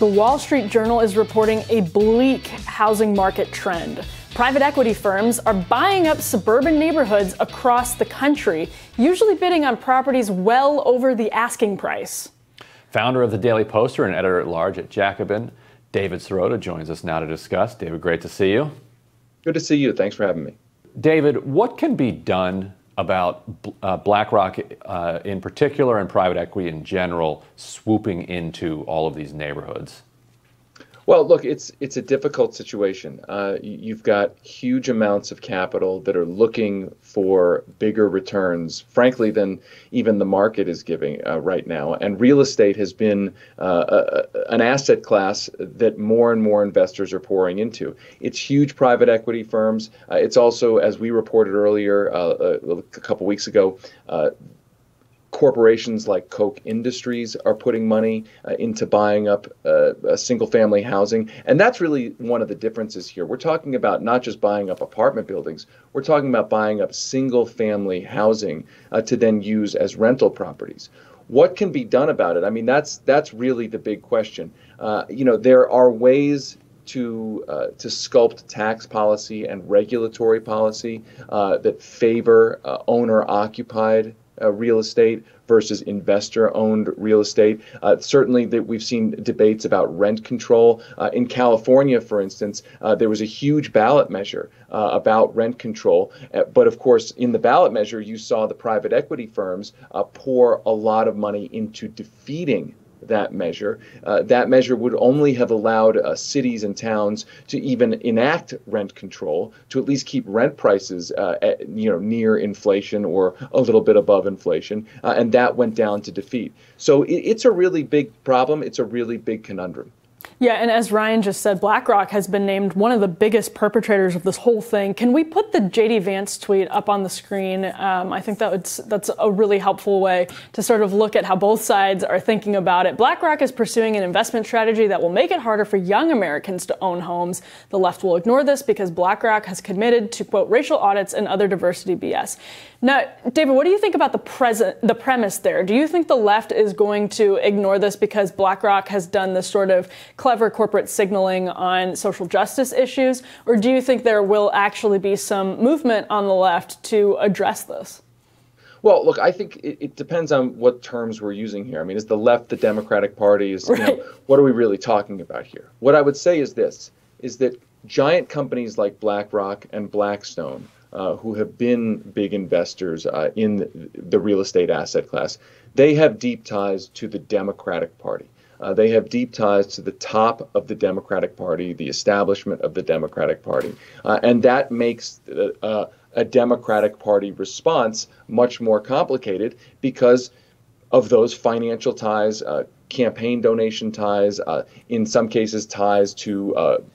The Wall Street Journal is reporting a bleak housing market trend. Private equity firms are buying up suburban neighborhoods across the country, usually bidding on properties well over the asking price. Founder of the Daily Poster and editor at large at Jacobin, David Sirota joins us now to discuss. David, great to see you. Good to see you. Thanks for having me. David, what can be done about uh, BlackRock uh, in particular and private equity in general swooping into all of these neighborhoods? Well, look, it's it's a difficult situation. Uh, you've got huge amounts of capital that are looking for bigger returns, frankly, than even the market is giving uh, right now. And real estate has been uh, a, an asset class that more and more investors are pouring into. It's huge private equity firms. Uh, it's also, as we reported earlier uh, uh, a couple weeks ago corporations like Koch Industries are putting money uh, into buying up uh, single family housing. And that's really one of the differences here. We're talking about not just buying up apartment buildings, we're talking about buying up single family housing uh, to then use as rental properties. What can be done about it? I mean, that's that's really the big question. Uh, you know, there are ways to uh, to sculpt tax policy and regulatory policy uh, that favor uh, owner occupied uh, real estate versus investor owned real estate. Uh, certainly, that we've seen debates about rent control. Uh, in California, for instance, uh, there was a huge ballot measure uh, about rent control. Uh, but of course, in the ballot measure, you saw the private equity firms pour a lot of money into defeating that measure. Uh, that measure would only have allowed uh, cities and towns to even enact rent control to at least keep rent prices, uh, at, you know, near inflation or a little bit above inflation, uh, and that went down to defeat. So it, it's a really big problem. It's a really big conundrum. Yeah, and as Ryan just said, BlackRock has been named one of the biggest perpetrators of this whole thing. Can we put the JD Vance tweet up on the screen? Um, I think that would, that's a really helpful way to sort of look at how both sides are thinking about it. BlackRock is pursuing an investment strategy that will make it harder for young Americans to own homes. The left will ignore this because BlackRock has committed to, quote, racial audits and other diversity BS. Now, David, what do you think about the present, the premise there? Do you think the left is going to ignore this because BlackRock has done this sort of clever corporate signaling on social justice issues, or do you think there will actually be some movement on the left to address this? Well, look, I think it, it, depends on what terms we're using here. I mean, is the left the Democratic Party? Is right. you know, what are we really talking about here? What I would say is this: is that giant companies like BlackRock and Blackstone, uh, who have been big investors uh, in the, the real estate asset class, they have deep ties to the Democratic Party. Uh, they have deep ties to the top of the Democratic Party, the establishment of the Democratic Party. Uh, and that makes uh, uh a Democratic Party response much more complicated because of those financial ties, uh, campaign donation ties, uh, in some cases, ties to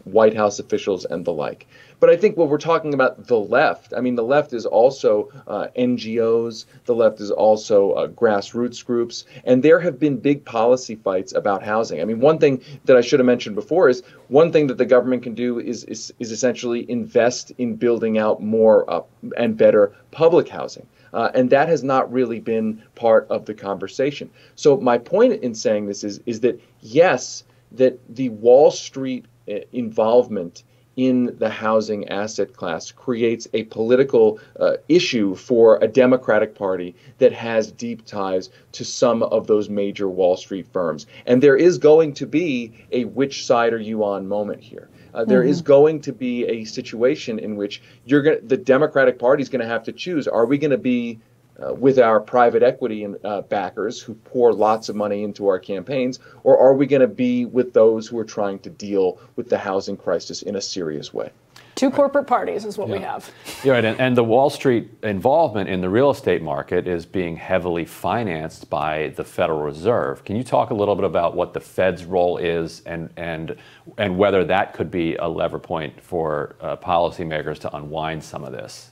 White House officials and the like. But I think what we're talking about the left, I mean, the left is also uh, NGOs, the left is also uh, grassroots groups, and there have been big policy fights about housing. I mean, one thing that I should have mentioned before is one thing that the government can do is is, is essentially invest in building out more uh, and better public housing. Uh, and that has not really been part of the conversation. So my point in saying this is is that yes, that the Wall Street uh, involvement in the housing asset class creates a political uh, issue for a Democratic Party that has deep ties to some of those major Wall Street firms. And there is going to be a which side are you on moment here. Uh, there mm-hmm. is going to be a situation in which you're going the Democratic Party is going to have to choose are we going to be uh, with our private equity and, um, uh, backers who pour lots of money into our campaigns, or are we going to be with those who are trying to deal with the housing crisis in a serious way? Two corporate parties is what yeah. we have. Yeah, right, and, and, the Wall Street involvement in the real estate market is being heavily financed by the Federal Reserve. Can you talk a little bit about what the Fed's role is, and and and whether that could be a lever point for uh, policymakers to unwind some of this?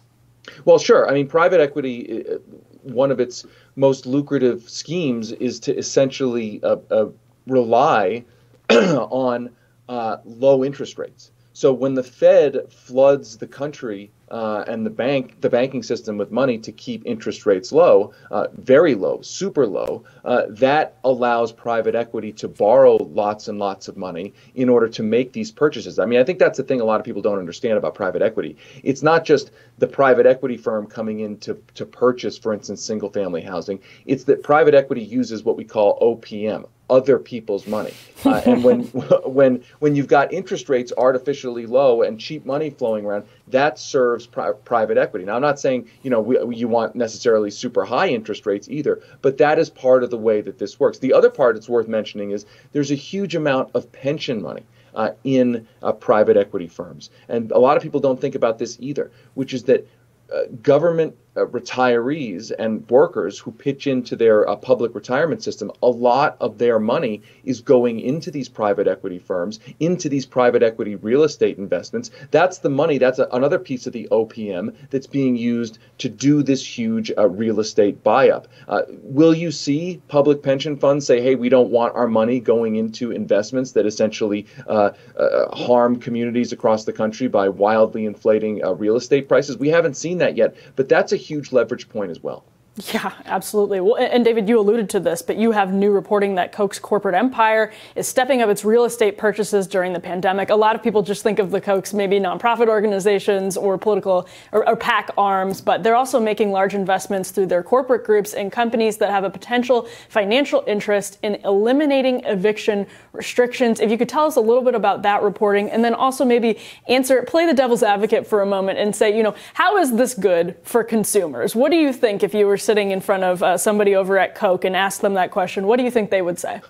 Well, sure. I mean, private equity, uh, one of its most lucrative schemes is to essentially uh, uh, rely on uh, low interest rates. So when the Fed floods the country uh, and the bank, the banking system with money to keep interest rates low, uh, very low, super low, uh, that allows private equity to borrow lots and lots of money in order to make these purchases. I mean, I think that's the thing a lot of people don't understand about private equity. It's not just the private equity firm coming in to, to purchase, for instance, single family housing. It's that private equity uses what we call OPM, other people's money. Uh, and when when when you've got interest rates artificially low and cheap money flowing around, that serves pri- private equity. Now I'm not saying you know we, you want necessarily super high interest rates either, but that is part of the way that this works. The other part that's worth mentioning is there's a huge amount of pension money. Uh, in uh, private equity firms. And a lot of people don't think about this either, which is that uh, government uh, retirees and workers who pitch into their uh, public retirement system, a lot of their money is going into these private equity firms, into these private equity real estate investments. That's the money, that's a, another piece of the OPM that's being used to do this huge uh, real estate buy up. Uh, will you see public pension funds say, hey, we don't want our money going into investments that essentially uh, uh, harm communities across the country by wildly inflating real estate prices? We haven't seen that yet, but that's a huge leverage point as well. Yeah, absolutely. Well, and David, you alluded to this, but you have new reporting that Koch's corporate empire is stepping up its real estate purchases during the pandemic. A lot of people just think of the Kochs maybe nonprofit organizations or political or, or PAC arms, but they're also making large investments through their corporate groups and companies that have a potential financial interest in eliminating eviction restrictions. If you could tell us a little bit about that reporting, and then also maybe answer, play the devil's advocate for a moment and say, you know, how is this good for consumers? What do you think if you were sitting in front of uh, somebody over at Coke and ask them that question, what do you think they would say?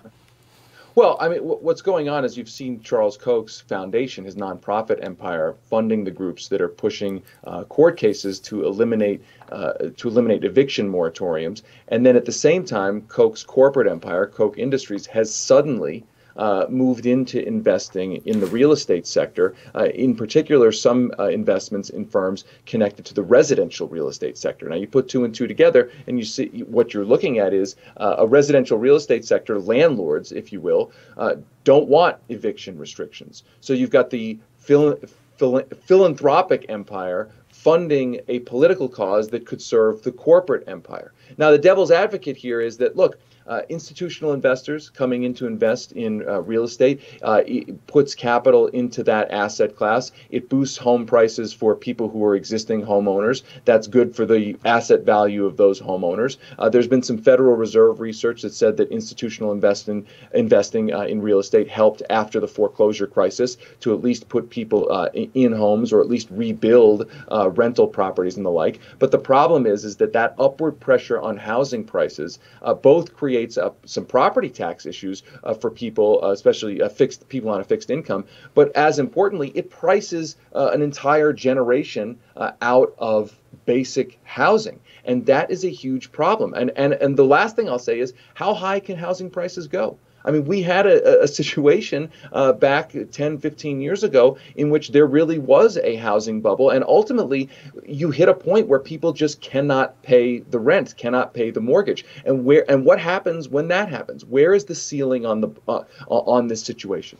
Well, I mean, what's going on is you've seen Charles Koch's foundation, his nonprofit empire, funding the groups that are pushing uh, court cases to eliminate uh, to eliminate eviction moratoriums, and then at the same time, Koch's corporate empire, Koch Industries, has suddenly uh, moved into investing in the real estate sector, uh, in particular, some uh, investments in firms connected to the residential real estate sector. Now, you put two and two together, and you see what you're looking at is uh, a residential real estate sector, landlords, if you will, uh, don't want eviction restrictions. So you've got the phil- phil- philanthropic empire funding a political cause that could serve the corporate empire. Now, the devil's advocate here is that, look, uh, institutional investors coming in to invest in uh, real estate uh, puts capital into that asset class. It boosts home prices for people who are existing homeowners. That's good for the asset value of those homeowners. Uh, there's been some Federal Reserve research that said that institutional invest in, investing uh, in real estate helped after the foreclosure crisis to at least put people uh, in homes or at least rebuild rental properties and the like. But the problem is, is that that upward pressure on housing prices both creates creates up uh, some property tax issues uh, for people, uh, especially uh, fixed people on a fixed income. But as importantly, it prices uh, an entire generation uh, out of basic housing, and that is a huge problem. And and and the last thing I'll say is how high can housing prices go? I mean, we had a, a situation uh, back 10, 15 years ago in which there really was a housing bubble. And ultimately, you hit a point where people just cannot pay the rent, cannot pay the mortgage. And where and what happens when that happens? Where is the ceiling on the uh, on this situation?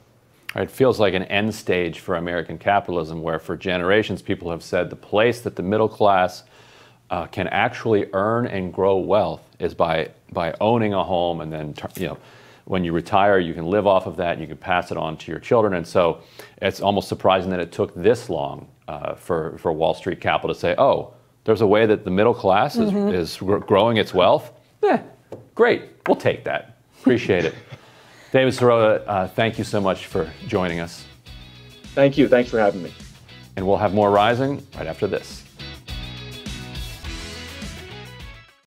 It feels like an end stage for American capitalism, where for generations people have said the place that the middle class uh, can actually earn and grow wealth is by by owning a home and then you know when you retire, you can live off of that, and you can pass it on to your children. And so it's almost surprising that it took this long uh, for, for Wall Street Capital to say, oh, there's a way that the middle class is, mm-hmm. is growing its wealth. great, we'll take that. Appreciate it. David Sirota, uh, thank you so much for joining us. Thank you. Thanks for having me. And we'll have more Rising right after this.